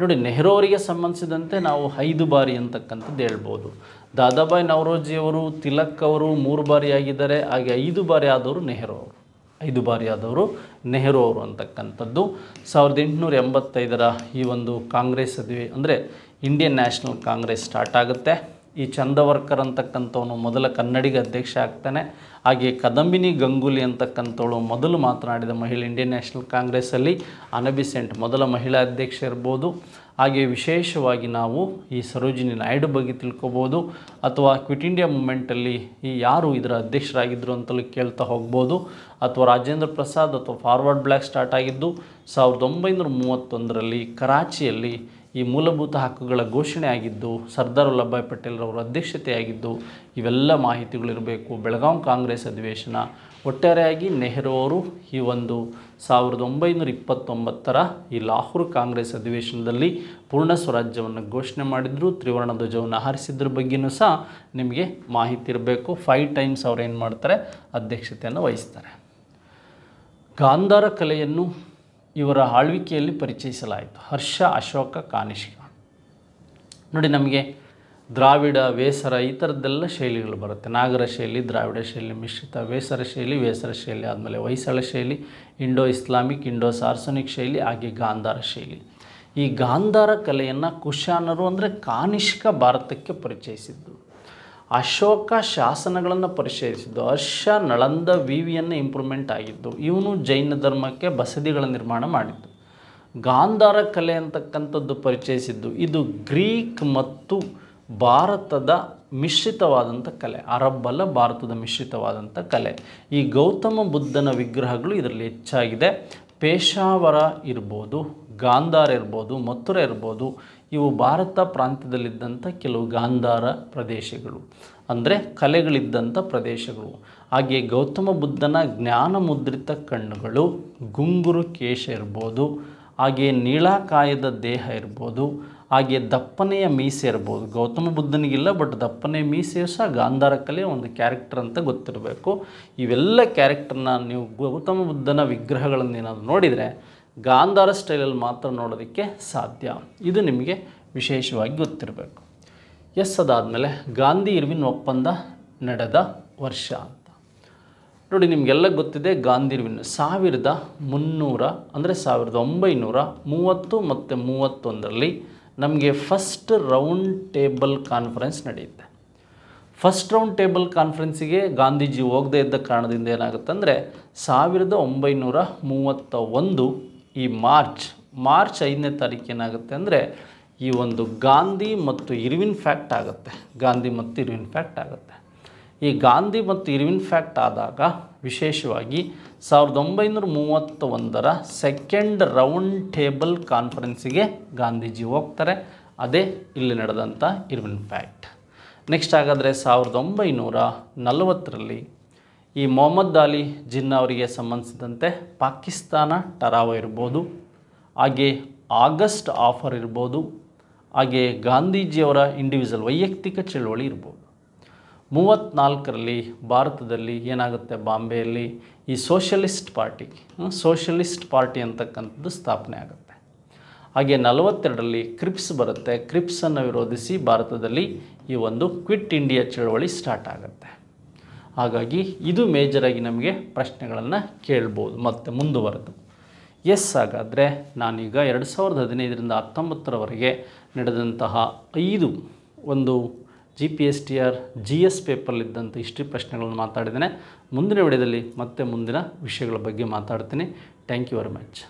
ನೋಡಿ ನೆಹರು ಅವರಿಗೆ ಸಂಬಂಧಿಸಿದಂತೆ ನಾವು ಐದು ಬಾರಿ ಅಂತಕ್ಕಂಥದ್ದು ಹೇಳ್ಬೋದು ದಾದಾಬಾಯಿ ನವರೋಜಿಯವರು ತಿಲಕ್ ಅವರು ಮೂರು ಬಾರಿ ಆಗಿದ್ದಾರೆ ಹಾಗೆ ಐದು ಬಾರಿ ಆದವರು ನೆಹರು ಅವರು ಐದು ಬಾರಿ ಆದವರು ನೆಹರು ಅವರು ಅಂತಕ್ಕಂಥದ್ದು ಸಾವಿರದ ಎಂಟುನೂರ ಎಂಬತ್ತೈದರ ಈ ಒಂದು ಕಾಂಗ್ರೆಸ್ ಅಧಿವೇ ಅಂದರೆ ಇಂಡಿಯನ್ ನ್ಯಾಷನಲ್ ಕಾಂಗ್ರೆಸ್ ಸ್ಟಾರ್ಟ್ ಆಗುತ್ತೆ ಈ ಚಂದವರ್ಕರ್ ಅಂತಕ್ಕಂಥವನು ಮೊದಲ ಕನ್ನಡಿಗ ಅಧ್ಯಕ್ಷ ಆಗ್ತಾನೆ ಹಾಗೆ ಕದಂಬಿನಿ ಗಂಗೂಲಿ ಅಂತಕ್ಕಂಥವಳು ಮೊದಲು ಮಾತನಾಡಿದ ಮಹಿಳೆ ಇಂಡಿಯನ್ ನ್ಯಾಷನಲ್ ಕಾಂಗ್ರೆಸ್ಸಲ್ಲಿ ಅನಬಿಸೆಂಟ್ ಮೊದಲ ಮಹಿಳಾ ಅಧ್ಯಕ್ಷ ಇರ್ಬೋದು ಹಾಗೆ ವಿಶೇಷವಾಗಿ ನಾವು ಈ ಸರೋಜಿನಿ ನಾಯ್ಡು ಬಗ್ಗೆ ತಿಳ್ಕೊಬೋದು ಅಥವಾ ಕ್ವಿಟ್ ಇಂಡಿಯಾ ಮೂಮೆಂಟಲ್ಲಿ ಈ ಯಾರು ಇದರ ಅಧ್ಯಕ್ಷರಾಗಿದ್ದರು ಅಂತಲೂ ಕೇಳ್ತಾ ಹೋಗ್ಬೋದು ಅಥವಾ ರಾಜೇಂದ್ರ ಪ್ರಸಾದ್ ಅಥವಾ ಫಾರ್ವರ್ಡ್ ಬ್ಲ್ಯಾಕ್ ಸ್ಟಾರ್ಟ್ ಆಗಿದ್ದು ಸಾವಿರದ ಒಂಬೈನೂರ ಮೂವತ್ತೊಂದರಲ್ಲಿ ಕರಾಚಿಯಲ್ಲಿ ಈ ಮೂಲಭೂತ ಹಕ್ಕುಗಳ ಘೋಷಣೆ ಆಗಿದ್ದು ಸರ್ದಾರ್ ವಲ್ಲಭಭಾಯ್ ಪಟೇಲ್ರವರ ಅಧ್ಯಕ್ಷತೆಯಾಗಿದ್ದು ಇವೆಲ್ಲ ಮಾಹಿತಿಗಳಿರಬೇಕು ಬೆಳಗಾವಿ ಕಾಂಗ್ರೆಸ್ ಅಧಿವೇಶನ ಒಟ್ಟಾರೆಯಾಗಿ ನೆಹರು ಅವರು ಈ ಒಂದು ಸಾವಿರದ ಒಂಬೈನೂರ ಇಪ್ಪತ್ತೊಂಬತ್ತರ ಈ ಲಾಹೋರ್ ಕಾಂಗ್ರೆಸ್ ಅಧಿವೇಶನದಲ್ಲಿ ಪೂರ್ಣ ಸ್ವರಾಜ್ಯವನ್ನು ಘೋಷಣೆ ಮಾಡಿದ್ರು ತ್ರಿವರ್ಣ ಧ್ವಜವನ್ನು ಹಾರಿಸಿದ್ರ ಬಗ್ಗೆಯೂ ಸಹ ನಿಮಗೆ ಮಾಹಿತಿ ಇರಬೇಕು ಫೈವ್ ಟೈಮ್ಸ್ ಅವರು ಏನು ಮಾಡ್ತಾರೆ ಅಧ್ಯಕ್ಷತೆಯನ್ನು ವಹಿಸ್ತಾರೆ ಗಾಂಧಾರ ಕಲೆಯನ್ನು ಇವರ ಆಳ್ವಿಕೆಯಲ್ಲಿ ಪರಿಚಯಿಸಲಾಯಿತು ಹರ್ಷ ಅಶೋಕ ಕಾನಿಷ್ಕ ನೋಡಿ ನಮಗೆ ದ್ರಾವಿಡ ವೇಸರ ಈ ಥರದ್ದೆಲ್ಲ ಶೈಲಿಗಳು ಬರುತ್ತೆ ನಾಗರ ಶೈಲಿ ದ್ರಾವಿಡ ಶೈಲಿ ಮಿಶ್ರಿತ ವೇಸರ ಶೈಲಿ ವೇಸರ ಶೈಲಿ ಆದಮೇಲೆ ಹೊಯ್ಸಳ ಶೈಲಿ ಇಂಡೋ ಇಸ್ಲಾಮಿಕ್ ಇಂಡೋ ಸಾರ್ಸನಿಕ್ ಶೈಲಿ ಹಾಗೆ ಗಾಂಧಾರ ಶೈಲಿ ಈ ಗಾಂಧಾರ ಕಲೆಯನ್ನು ಕುಶಾನರು ಅಂದರೆ ಕಾನಿಷ್ಕ ಭಾರತಕ್ಕೆ ಪರಿಚಯಿಸಿದ್ದು ಅಶೋಕ ಶಾಸನಗಳನ್ನು ಪರಿಶೀಲಿಸಿದ್ದು ಹರ್ಷ ನಳಂದ ವಿವಿಯನ್ನು ಇಂಪ್ರೂವ್ಮೆಂಟ್ ಆಗಿದ್ದು ಇವನು ಜೈನ ಧರ್ಮಕ್ಕೆ ಬಸದಿಗಳ ನಿರ್ಮಾಣ ಮಾಡಿದ್ದು ಗಾಂಧಾರ ಕಲೆ ಅಂತಕ್ಕಂಥದ್ದು ಪರಿಚಯಿಸಿದ್ದು ಇದು ಗ್ರೀಕ್ ಮತ್ತು ಭಾರತದ ಮಿಶ್ರಿತವಾದಂಥ ಕಲೆ ಅರಬ್ಬಲ್ಲ ಭಾರತದ ಮಿಶ್ರಿತವಾದಂಥ ಕಲೆ ಈ ಗೌತಮ ಬುದ್ಧನ ವಿಗ್ರಹಗಳು ಇದರಲ್ಲಿ ಹೆಚ್ಚಾಗಿದೆ ಪೇಶಾವರ ಇರ್ಬೋದು ಗಾಂಧಾರ ಇರ್ಬೋದು ಮಥುರ ಇರ್ಬೋದು ಇವು ಭಾರತ ಪ್ರಾಂತ್ಯದಲ್ಲಿದ್ದಂಥ ಕೆಲವು ಗಾಂಧಾರ ಪ್ರದೇಶಗಳು ಅಂದರೆ ಕಲೆಗಳಿದ್ದಂಥ ಪ್ರದೇಶಗಳು ಹಾಗೆ ಗೌತಮ ಬುದ್ಧನ ಜ್ಞಾನ ಮುದ್ರಿತ ಕಣ್ಣುಗಳು ಗುಂಗುರು ಕೇಶ ಇರ್ಬೋದು ಹಾಗೆ ನೀಳಾಕಾಯದ ದೇಹ ಇರ್ಬೋದು ಹಾಗೆ ದಪ್ಪನೆಯ ಮೀಸೆ ಇರ್ಬೋದು ಗೌತಮ ಬುದ್ಧನಿಗಿಲ್ಲ ಬಟ್ ದಪ್ಪನೆಯ ಮೀಸೆಯು ಸಹ ಗಾಂಧಾರ ಕಲೆಯ ಒಂದು ಕ್ಯಾರೆಕ್ಟರ್ ಅಂತ ಗೊತ್ತಿರಬೇಕು ಇವೆಲ್ಲ ಕ್ಯಾರೆಕ್ಟರ್ನ ನೀವು ಗೌತಮ ಬುದ್ಧನ ವಿಗ್ರಹಗಳನ್ನು ಏನಾದರೂ ನೋಡಿದರೆ ಗಾಂಧಾರ ಸ್ಟೈಲಲ್ಲಿ ಮಾತ್ರ ನೋಡೋದಕ್ಕೆ ಸಾಧ್ಯ ಇದು ನಿಮಗೆ ವಿಶೇಷವಾಗಿ ಗೊತ್ತಿರಬೇಕು ಎಸ್ ಅದಾದಮೇಲೆ ಗಾಂಧಿ ಇರ್ವಿನ್ ಒಪ್ಪಂದ ನಡೆದ ವರ್ಷ ಅಂತ ನೋಡಿ ನಿಮಗೆಲ್ಲ ಗೊತ್ತಿದೆ ಗಾಂಧಿ ಇರ್ವಿನ್ ಸಾವಿರದ ಮುನ್ನೂರ ಅಂದರೆ ಸಾವಿರದ ಒಂಬೈನೂರ ಮೂವತ್ತು ಮತ್ತು ಮೂವತ್ತೊಂದರಲ್ಲಿ ನಮಗೆ ಫಸ್ಟ್ ರೌಂಡ್ ಟೇಬಲ್ ಕಾನ್ಫರೆನ್ಸ್ ನಡೆಯುತ್ತೆ ಫಸ್ಟ್ ರೌಂಡ್ ಟೇಬಲ್ ಕಾನ್ಫರೆನ್ಸಿಗೆ ಗಾಂಧೀಜಿ ಹೋಗದೇ ಇದ್ದ ಕಾರಣದಿಂದ ಏನಾಗುತ್ತೆ ಅಂದರೆ ಸಾವಿರದ ಒಂಬೈನೂರ ಮೂವತ್ತ ಒಂದು ಈ ಮಾರ್ಚ್ ಮಾರ್ಚ್ ಐದನೇ ಏನಾಗುತ್ತೆ ಅಂದರೆ ಈ ಒಂದು ಗಾಂಧಿ ಮತ್ತು ಇರಿವಿನ್ ಫ್ಯಾಕ್ಟ್ ಆಗುತ್ತೆ ಗಾಂಧಿ ಮತ್ತು ಇರಿವಿನ್ ಫ್ಯಾಕ್ಟ್ ಆಗುತ್ತೆ ಈ ಗಾಂಧಿ ಮತ್ತು ಇರಿವಿನ್ ಫ್ಯಾಕ್ಟ್ ಆದಾಗ ವಿಶೇಷವಾಗಿ ಸಾವಿರದ ಒಂಬೈನೂರ ಮೂವತ್ತೊಂದರ ಸೆಕೆಂಡ್ ರೌಂಡ್ ಟೇಬಲ್ ಕಾನ್ಫರೆನ್ಸಿಗೆ ಗಾಂಧೀಜಿ ಹೋಗ್ತಾರೆ ಅದೇ ಇಲ್ಲಿ ನಡೆದಂಥ ಇರ್ವಿನ್ ಫ್ಯಾಕ್ಟ್ ನೆಕ್ಸ್ಟ್ ಹಾಗಾದರೆ ಸಾವಿರದ ಒಂಬೈನೂರ ನಲವತ್ತರಲ್ಲಿ ಈ ಮೊಹಮ್ಮದ್ ಅಲಿ ಜಿನ್ನ ಅವರಿಗೆ ಸಂಬಂಧಿಸಿದಂತೆ ಪಾಕಿಸ್ತಾನ ಟರಾವ ಇರ್ಬೋದು ಹಾಗೆ ಆಗಸ್ಟ್ ಆಫರ್ ಇರ್ಬೋದು ಹಾಗೆ ಗಾಂಧೀಜಿಯವರ ಇಂಡಿವಿಜುವಲ್ ವೈಯಕ್ತಿಕ ಚಳುವಳಿ ಇರ್ಬೋದು ಮೂವತ್ತ್ನಾಲ್ಕರಲ್ಲಿ ಭಾರತದಲ್ಲಿ ಏನಾಗುತ್ತೆ ಬಾಂಬೆಯಲ್ಲಿ ಈ ಸೋಷಲಿಸ್ಟ್ ಪಾರ್ಟಿ ಸೋಷಲಿಸ್ಟ್ ಪಾರ್ಟಿ ಅಂತಕ್ಕಂಥದ್ದು ಸ್ಥಾಪನೆ ಆಗುತ್ತೆ ಹಾಗೆ ನಲವತ್ತೆರಡರಲ್ಲಿ ಕ್ರಿಪ್ಸ್ ಬರುತ್ತೆ ಕ್ರಿಪ್ಸನ್ನು ವಿರೋಧಿಸಿ ಭಾರತದಲ್ಲಿ ಈ ಒಂದು ಕ್ವಿಟ್ ಇಂಡಿಯಾ ಚಳುವಳಿ ಸ್ಟಾರ್ಟ್ ಆಗುತ್ತೆ ಹಾಗಾಗಿ ಇದು ಮೇಜರಾಗಿ ನಮಗೆ ಪ್ರಶ್ನೆಗಳನ್ನು ಕೇಳ್ಬೋದು ಮತ್ತು ಮುಂದುವರೆದು ಎಸ್ ಹಾಗಾದರೆ ನಾನೀಗ ಎರಡು ಸಾವಿರದ ಹದಿನೈದರಿಂದ ಹತ್ತೊಂಬತ್ತರವರೆಗೆ ನಡೆದಂತಹ ಐದು ಒಂದು G P S T R G S ಪೇಪರ್ಲಿದ್ದಂಥ ಇಷ್ಟು ಪ್ರಶ್ನೆಗಳನ್ನು ಮಾತಾಡಿದ್ದೇನೆ ಮುಂದಿನ ವಿಡಿಯೋದಲ್ಲಿ ಮತ್ತೆ ಮುಂದಿನ ವಿಷಯಗಳ ಬಗ್ಗೆ ಮಾತಾಡ್ತೀನಿ ಥ್ಯಾಂಕ್ ಯು ವೆರಿ ಮಚ್